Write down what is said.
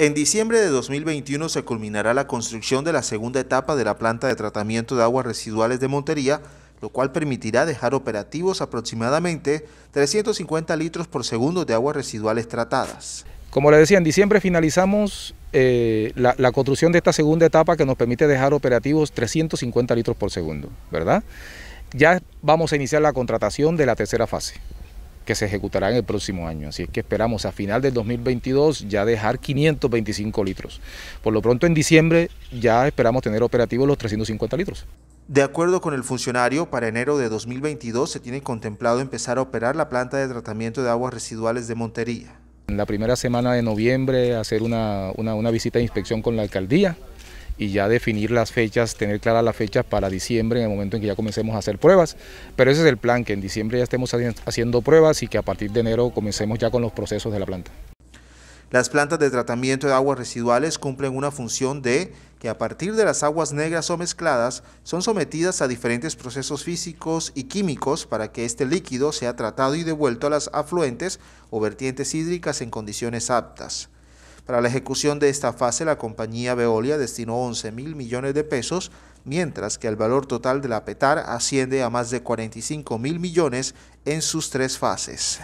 En diciembre de 2021 se culminará la construcción de la segunda etapa de la planta de tratamiento de aguas residuales de Montería, lo cual permitirá dejar operativos aproximadamente 350 litros por segundo de aguas residuales tratadas. Como les decía, en diciembre finalizamos eh, la, la, construcción de esta segunda etapa que nos permite dejar operativos 350 litros por segundo, ¿verdad? Ya vamos a iniciar la contratación de la tercera fase que se ejecutará en el próximo año. Así es que esperamos a final del 2022 ya dejar 525 litros. Por lo pronto en diciembre ya esperamos tener operativos los 350 litros. De acuerdo con el funcionario, para enero de 2022 se tiene contemplado empezar a operar la planta de tratamiento de aguas residuales de Montería. En la primera semana de noviembre hacer una, una visita de inspección con la alcaldía y ya definir las fechas, tener claras las fechas para diciembre en el momento en que ya comencemos a hacer pruebas. Pero ese es el plan, que en diciembre ya estemos haciendo pruebas y que a partir de enero comencemos ya con los procesos de la planta. Las plantas de tratamiento de aguas residuales cumplen una función de que a partir de las aguas negras o mezcladas son sometidas a diferentes procesos físicos y químicos para que este líquido sea tratado y devuelto a las afluentes o vertientes hídricas en condiciones aptas. Para la ejecución de esta fase, la compañía Veolia destinó 11 mil millones de pesos, mientras que el valor total de la PETAR asciende a más de 45 mil millones en sus tres fases.